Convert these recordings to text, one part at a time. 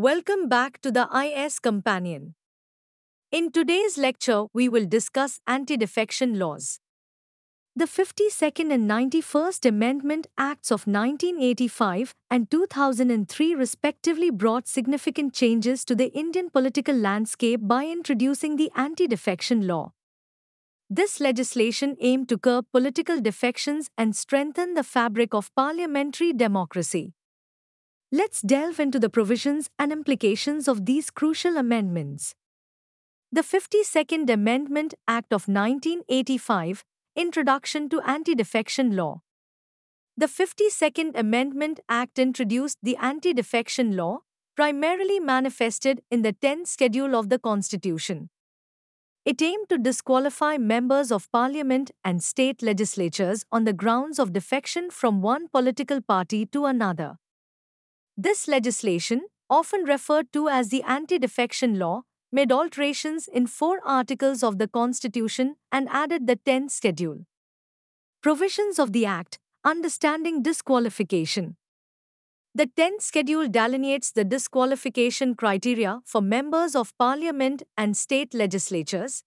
Welcome back to the IS Companion. In today's lecture, we will discuss anti defection laws. The 52nd and 91st Amendment Acts of 1985 and 2003 respectively brought significant changes to the Indian political landscape by introducing the anti defection law. This legislation aimed to curb political defections and strengthen the fabric of parliamentary democracy. Let's delve into the provisions and implications of these crucial amendments. The 52nd Amendment Act of 1985, Introduction to Anti Defection Law. The 52nd Amendment Act introduced the Anti Defection Law, primarily manifested in the 10th Schedule of the Constitution. It aimed to disqualify members of parliament and state legislatures on the grounds of defection from one political party to another. This legislation, often referred to as the Anti Defection Law, made alterations in four articles of the Constitution and added the 10th Schedule. Provisions of the Act Understanding Disqualification The 10th Schedule delineates the disqualification criteria for members of Parliament and state legislatures.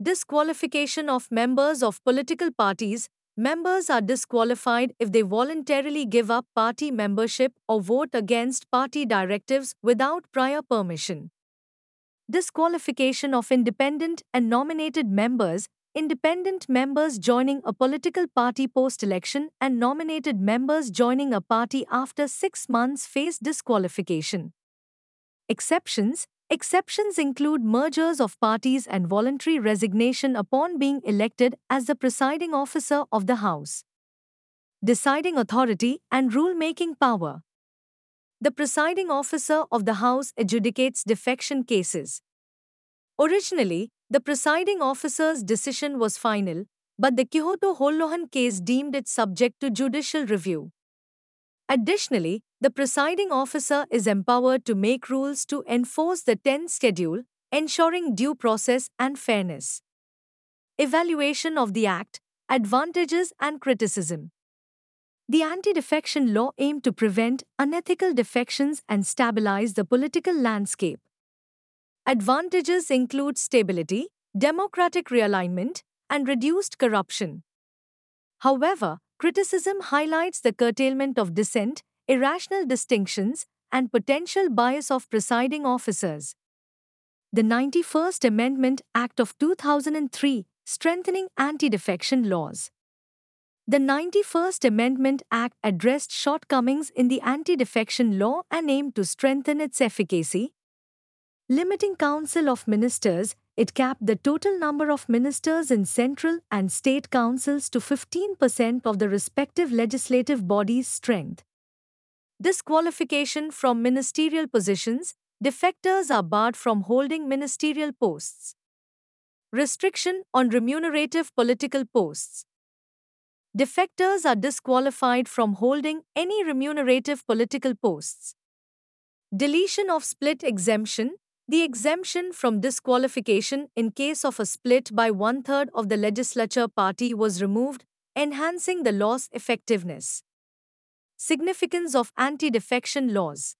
Disqualification of members of political parties Members are disqualified if they voluntarily give up party membership or vote against party directives without prior permission. Disqualification of independent and nominated members Independent members joining a political party post election and nominated members joining a party after six months face disqualification. Exceptions Exceptions include mergers of parties and voluntary resignation upon being elected as the presiding officer of the House. Deciding authority and rulemaking power. The presiding officer of the House adjudicates defection cases. Originally, the presiding officer's decision was final, but the Kyoto Holohan case deemed it subject to judicial review. Additionally, the presiding officer is empowered to make rules to enforce the 10 schedule, ensuring due process and fairness. Evaluation of the Act Advantages and Criticism The anti defection law aimed to prevent unethical defections and stabilize the political landscape. Advantages include stability, democratic realignment, and reduced corruption. However, Criticism highlights the curtailment of dissent, irrational distinctions, and potential bias of presiding officers. The 91st Amendment Act of 2003, strengthening anti defection laws. The 91st Amendment Act addressed shortcomings in the anti defection law and aimed to strengthen its efficacy. Limiting Council of Ministers it capped the total number of ministers in central and state councils to 15% of the respective legislative body's strength. Disqualification from ministerial positions defectors are barred from holding ministerial posts. Restriction on remunerative political posts. Defectors are disqualified from holding any remunerative political posts. Deletion of split exemption the exemption from disqualification in case of a split by one third of the legislature party was removed, enhancing the law's effectiveness. Significance of anti defection laws.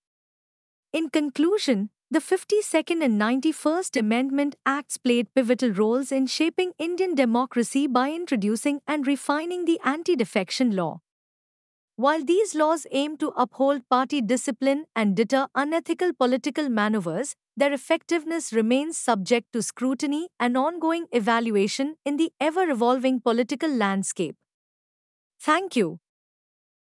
In conclusion, the 52nd and 91st Amendment Acts played pivotal roles in shaping Indian democracy by introducing and refining the anti defection law. While these laws aim to uphold party discipline and deter unethical political maneuvers, their effectiveness remains subject to scrutiny and ongoing evaluation in the ever evolving political landscape. Thank you.